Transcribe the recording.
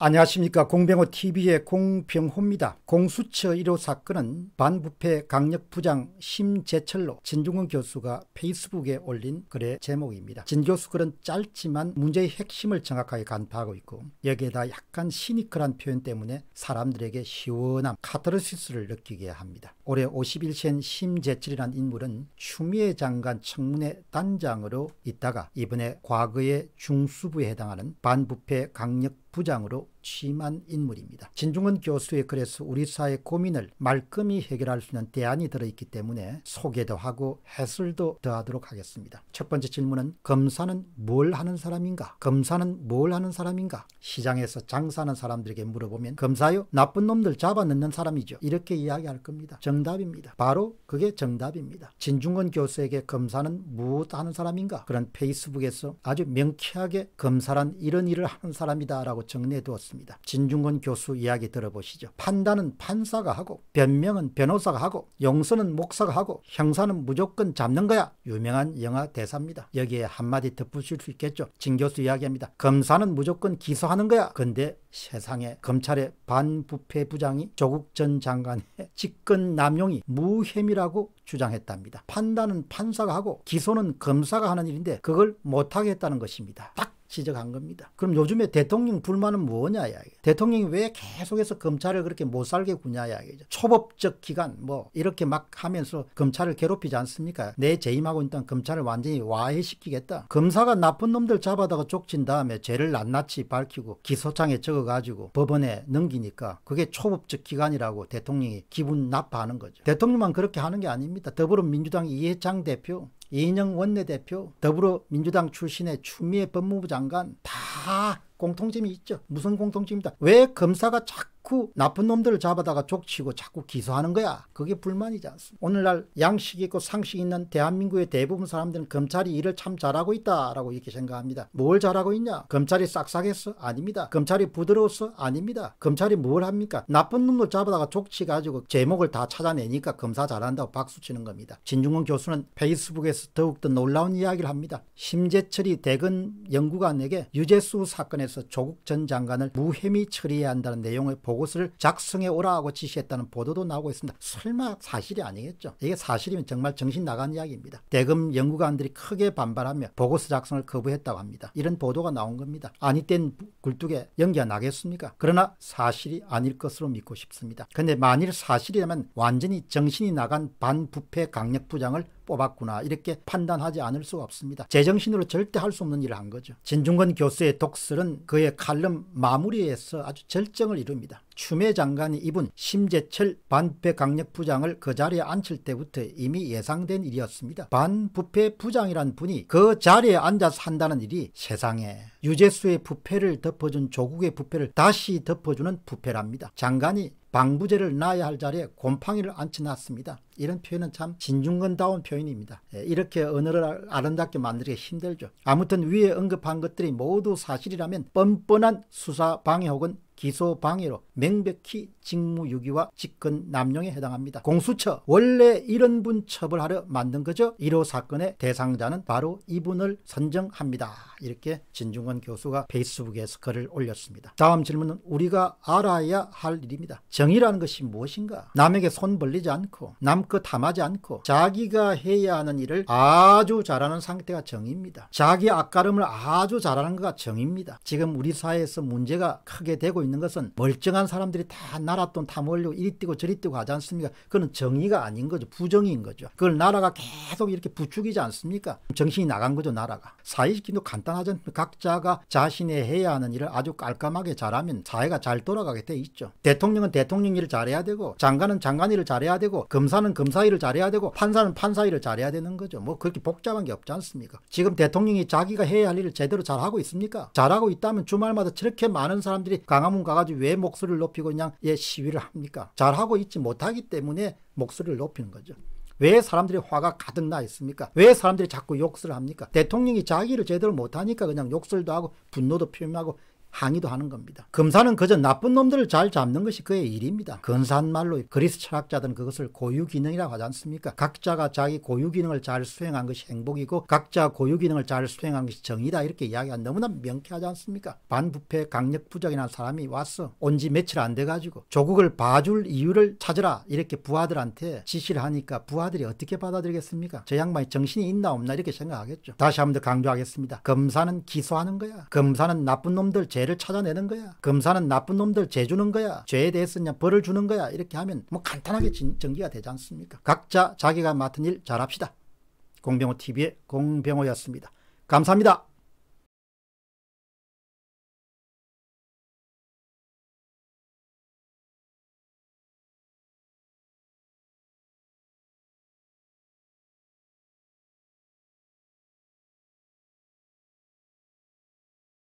안녕하십니까 공병호 TV의 공병호입니다. 공수처 1호 사건은 반부패 강력부장 심재철로 진중근 교수가 페이스북에 올린 글의 제목입니다. 진 교수 글은 짧지만 문제의 핵심을 정확하게 간파하고 있고 여기에다 약간 시니컬한 표현 때문에 사람들에게 시원한 카타르시스를 느끼게 합니다. 올해 51세인 심재철이란 인물은 추미애 장관 청문회 단장으로 있다가 이번에 과거의 중수부에 해당하는 반부패 강력 부장으로 취임한 인물입니다. 진중근 교수의 글에서 우리 사회 고민을 말끔히 해결할 수 있는 대안이 들어있기 때문에 소개도 하고 해설도 더하도록 하겠습니다. 첫 번째 질문은 검사는 뭘 하는 사람인가? 검사는 뭘 하는 사람인가? 시장에서 장사하는 사람들에게 물어보면 검사요? 나쁜 놈들 잡아넣는 사람이죠. 이렇게 이야기할 겁니다. 정답입니다. 바로 그게 정답입니다. 진중근 교수에게 검사는 무엇 하는 사람인가? 그런 페이스북에서 아주 명쾌하게 검사란 이런 일을 하는 사람이다 라고 정리해 두었습니다. 있습니다. 진중권 교수 이야기 들어보시죠. 판단은 판사가 하고 변명은 변호사가 하고 용서는 목사가 하고 형사는 무조건 잡는 거야. 유명한 영화 대사입니다. 여기에 한마디 덧붙일 수 있겠죠. 진 교수 이야기합니다. 검사는 무조건 기소하는 거야. 근데 세상에 검찰의 반부패 부장이 조국 전 장관의 직권 남용이 무혐의라고 주장했답니다. 판단은 판사가 하고 기소는 검사가 하는 일인데 그걸 못하게 했다는 것입니다. 딱 지적한 겁니다. 그럼 요즘에 대통령 불만은 뭐냐 이야기. 대통령이 왜 계속해서 검찰을 그렇게 못 살게 구냐 이야기죠. 초법적 기간 뭐 이렇게 막 하면서 검찰을 괴롭히지 않습니까? 내 재임하고 있던 검찰을 완전히 와해시키겠다. 검사가 나쁜 놈들 잡아다가 족친 다음에 죄를 낱낱이 밝히고 기소장에 적어가지고 법원에 넘기니까 그게 초법적 기간이라고 대통령이 기분 나빠하는 거죠. 대통령만 그렇게 하는 게 아닙니다. 더불어민주당 이해창 대표 이인영 원내대표, 더불어민주당 출신의 추미애 법무부 장관 다 공통점이 있죠. 무슨 공통점입니다. 왜 검사가 자꾸 자꾸 나쁜 놈들을 잡아다가 족치고 자꾸 기소하는 거야. 그게 불만이지 않습니까? 오늘날 양식 있고 상식 있는 대한민국의 대부분 사람들은 검찰이 일을 참 잘하고 있다라고 이렇게 생각합니다. 뭘 잘하고 있냐? 검찰이 싹싹했어? 아닙니다. 검찰이 부드러웠어? 아닙니다. 검찰이 뭘 합니까? 나쁜 놈들 잡아다가 족치 가지고 제목을 다 찾아내니까 검사 잘한다고 박수 치는 겁니다. 진중근 교수는 페이스북에서 더욱더 놀라운 이야기를 합니다. 심재철이 대근 연구관에게 유재수 사건에서 조국 전 장관을 무혐의 처리해야 한다는 내용의 보고 보고서를 작성해 오라고 지시했다는 보도도 나오고 있습니다. 설마 사실이 아니겠죠. 이게 사실이면 정말 정신 나간 이야기입니다. 대금 연구관들이 크게 반발하며 보고서 작성을 거부했다고 합니다. 이런 보도가 나온 겁니다. 아니 땐 굴뚝에 연기가 나겠습니까? 그러나 사실이 아닐 것으로 믿고 싶습니다. 근데 만일 사실이라면 완전히 정신이 나간 반부패 강력부장을 뽑았구나 이렇게 판단하지 않을 수가 없습니다. 제정신으로 절대 할 수 없는 일을 한 거죠. 진중권 교수의 독설은 그의 칼럼 마무리에서 아주 절정을 이룹니다. 추미애 장관이 입은 심재철 반부패 강력 부장을 그 자리에 앉힐 때부터 이미 예상된 일이었습니다. 반부패 부장이란 분이 그 자리에 앉아서 한다는 일이 세상에 유재수의 부패를 덮어준 조국의 부패를 다시 덮어주는 부패랍니다. 장관이 방부제를 놔야 할 자리에 곰팡이를 앉혀놨습니다. 이런 표현은 참 진중근다운 표현입니다. 예, 이렇게 언어를 아름답게 만들기 힘들죠. 아무튼 위에 언급한 것들이 모두 사실이라면 뻔뻔한 수사 방해 혹은 기소 방해로 명백히 직무유기와 직권 남용에 해당합니다. 공수처 원래 이런 분 처벌하려 만든 거죠. 1호 사건의 대상자는 바로 이분을 선정합니다. 이렇게 진중권 교수가 페이스북에서 글을 올렸습니다. 다음 질문은 우리가 알아야 할 일입니다. 정의라는 것이 무엇인가? 남에게 손 벌리지 않고 남껏 탐하지 않고 자기가 해야 하는 일을 아주 잘하는 상태가 정의입니다. 자기 악가름을 아주 잘하는 것가 정의입니다. 지금 우리 사회에서 문제가 크게 되고 있는 있는 것은 멀쩡한 사람들이 다 나라 돈다 몰리고 이리 뛰고 저리 뛰고 하지 않습니까? 그건 정의가 아닌 거죠. 부정인 거죠. 그걸 나라가 계속 이렇게 부추기지 않습니까? 정신이 나간 거죠. 나라가. 사회시킨도 간단하지 않습니까? 각자가 자신의 해야 하는 일을 아주 깔끔하게 잘하면 사회가 잘 돌아가게 돼 있죠. 대통령은 대통령 일을 잘해야 되고 장관은 장관 일을 잘해야 되고 검사는 검사 일을 잘해야 되고 판사는 판사 일을 잘해야 되는 거죠. 뭐 그렇게 복잡한 게 없지 않습니까? 지금 대통령이 자기가 해야 할 일을 제대로 잘하고 있습니까? 잘하고 있다면 주말마다 저렇게 많은 사람들이 강화 광문 가가지고 왜 목소리를 높이고 그냥 예 시위를 합니까? 잘하고 있지 못하기 때문에 목소리를 높이는 거죠. 왜 사람들이 화가 가득 나 있습니까? 왜 사람들이 자꾸 욕설을 합니까? 대통령이 자기를 제대로 못하니까 그냥 욕설도 하고 분노도 표현하고 항의도 하는 겁니다. 검사는 그저 나쁜 놈들을 잘 잡는 것이 그의 일입니다. 근사한 말로 그리스 철학자들은 그것을 고유기능이라고 하지 않습니까? 각자가 자기 고유기능을 잘 수행한 것이 행복이고 각자 고유기능을 잘 수행한 것이 정의다 이렇게 이야기한 너무나 명쾌하지 않습니까? 반부패 강력부적이라는 사람이 와서 온지 며칠 안 돼가지고 조국을 봐줄 이유를 찾으라 이렇게 부하들한테 지시를 하니까 부하들이 어떻게 받아들이겠습니까? 저 양반이 정신이 있나 없나 이렇게 생각하겠죠. 다시 한 번 더 강조하겠습니다. 검사는 기소하는 거야. 검사는 나쁜 놈들 제 죄를 찾아내는 거야. 검사는 나쁜 놈들 죄 주는 거야. 죄에 대해서 그 벌을 주는 거야. 이렇게 하면 뭐 간단하게 진, 기가 되지 않습니까? 각자 자기가 맡은 일 잘합시다. 공병호 TV의 공병호였습니다. 감사합니다.